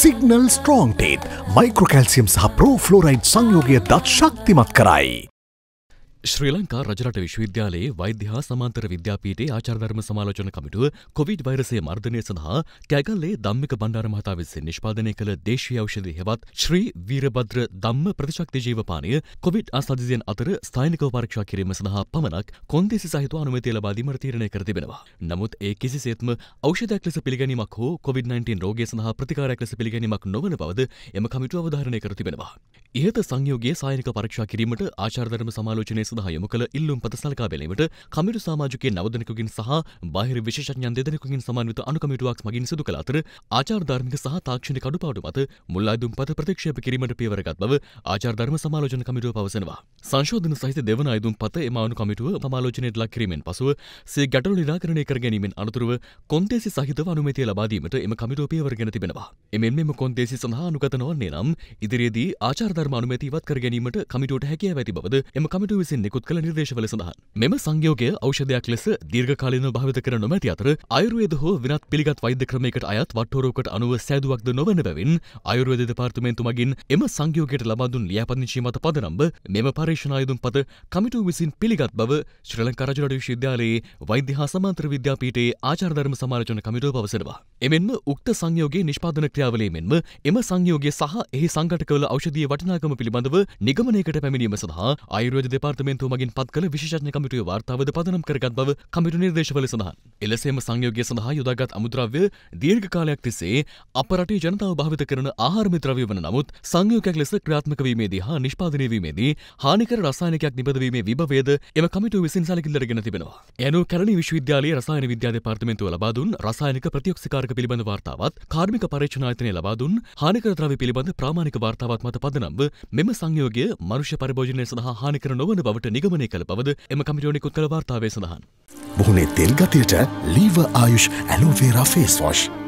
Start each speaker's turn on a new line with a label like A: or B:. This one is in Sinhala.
A: සිගනල් ස්ට්‍රෝන්ටේත් මයික්‍රෝකැල්සියම් සහ ප්‍රෝෆ්ලෝරයිඩ් සංයෝගය දත් ශක්තිමත් කරයි. ශ්‍රී ලංකා රජරට විශ්වවිද්‍යාලයේ වෛද්‍ය හා සමාන්තර විද්‍යාපීටේ ආචාර්ධර්ම සමාලෝචන කමිටුව කොවිඩ් වෛරසය මර්ධනය සඳහා කැගල්ලේ ධම්මික බණ්ඩාර මහතා විසින් නිෂ්පාදනය කළ දේශීය ඖෂධ හෙවත් ශ්‍රී වීරභද්‍ර ධම්ම ප්‍රතිශක්ති ජීවපානය කොවිඩ් අසාධිතයන් අතර ස්ථානිකව පරීක්ෂා කිරීම සඳහා පමණක් කොන්දේසි සහිතව අනුමැතිය ලබා දීමට තීරණය කර තිබෙනවා. නමුත් ඒ කිසිසේත්ම ඖෂධයක් ලෙස පිළිගැනීමක් හෝ කොවිඩ්-19 රෝගය සඳහා ප්‍රතිකාරයක් ලෙස පිළිගැනීමක් නොවන බවද එම කමිටුව අවධාරණය කර තිබෙනවා. ඉහත සංයෝගයේ සායනික පරීක්ෂා කිරීමට ආචාර්ධර්ම සමාලෝචනයේ සඳහා යොමු කළ ඉල්ලුම් පත සලකා බැලීමට කමිටු සමාජිකයන් නවදෙනෙකුගෙන් සහ බාහිර විශේෂඥයන් දෙදෙනෙකුගෙන් සමන්විත අනුකමිටුවක් මගින් සිදු කළ අතර ආචාරධර්මික සහ තාක්ෂණික අඩුපාඩු මත මුල් අයදුම් පත ප්‍රතික්ෂේප කිරීමට පියවරගත් බව ආචාරධර්ම සමාලෝචන කමිටුව පවසනවා. සංශෝධන සහිත දෙවන අයදුම් පත එම අනුකමිටුව සමාලෝචනයට ලක් කිරීමෙන් පසුව සිය ගැටලු නිරාකරණය කර ගැනීමෙන් අනතුරුව කොන්දේසි සහිතව අනුමැතිය ලබාදීමට එම කමිටුව පියවරගෙන තිබෙනවා. එමෙන් මෙම කොන්දේසි සඳහා අනුගත නොවන්නේ නම් ඉදිරියේදී ආචාරධර්ම අනුමැති ඉවත් කර ගැනීමට කමිටුවට හැකියාව ඇති බවද එම කමිටුව විසින් විසින් නිකුත් කළ නිර්දේශවල සඳහන්. මෙම සංයෝගය ඖෂධයක් ලෙස දීර්ඝකාලීනව භාවිත කර නොමැති අතර ආයුර්වේද හෝ වෙනත් පිළිගත් වෛද්‍ය ක්‍රමයකට අයත් වට්ටෝරුවකට අනුව සෑදුවක්ද නොවන බැවින් ආයුර්වේද දෙපාර්තමේන්තු මගින් එම සංයෝගයට ලබා දුන් ලියාපදිංචි මත පදනම්ව මෙම පරීක්ෂණ ආයුධම් පද කමිටුව විසින් පිළිගත් බව ශ්‍රී ලංකා රජරට විශ්වවිද්‍යාලයේ වෛද්‍ය හා සමාන්තර විද්‍යාපීඨයේ ආචාර්ධර්ම සමාලෝචන කමිටුව පවසනවා. එමෙන්ම උක්ත සංයෝගයේ නිෂ්පාදන ක්‍රියාවලිය මෙන්ම එම සංයෝගය සහ එහි සංගටකවල ඖෂධීය වටිනාකම පිළිබඳව නිගමනයකට පැමිණීම සඳහා ආයුර්වේද දෙපාර්තමේන්තුව පාර්ලිමේන්තුව මගින් පත් කළ විශේෂඥ කමිටුවේ වාර්තාවද පදනම් කරගත් බව කමිටු නිර්දේශවල සඳහන්. එලෙසම සංයෝගය සඳහා යොදාගත් අමුද්‍රව්‍ය දීර්ඝ කාලයක් තිස්සේ අප රටේ ජනතාව භාවිත කරන ආහාරමය ද්‍රව්‍ය වන නමුත් සංයෝගයක් ලෙස ක්‍රියාත්මක වීමේදී හා නිෂ්පාදනය වීමේදී හානිකර රසායනිකයක් නිපදවීමේ විභවේද එම කමිටුව විසින් සැලකිල්ලගෙන තිබෙනවා. එනු කැලණි විශ්වවිද්‍යාලයේ රසායන විද්‍යා දෙපාර්තමේන්තුව ලබා දුන් රසායනික ප්‍රතිඔක්සිකාරක පිළිබඳ වාර්තාවත් කාර්මික පරීක්ෂණ ආයතනය ලබා දුන් හානිකර ද්‍රව්‍ය පිළිබඳ ප්‍රාමාණික වාර්තාවත් මත පදනම්ව මෙම සංයෝගය මනුෂ්‍ය පරිභෝජනය සඳහා හානිකර නොවන බවට බවට නිගමනය කළ බවද එම කමිටියෝනිකුත් කළ වාර්තාවේ සඳහන්. මුහුණේ තෙල් ගතියට ලීව ආයුෂ් ඇලෝවේරා ෆේස්වෝෂ්.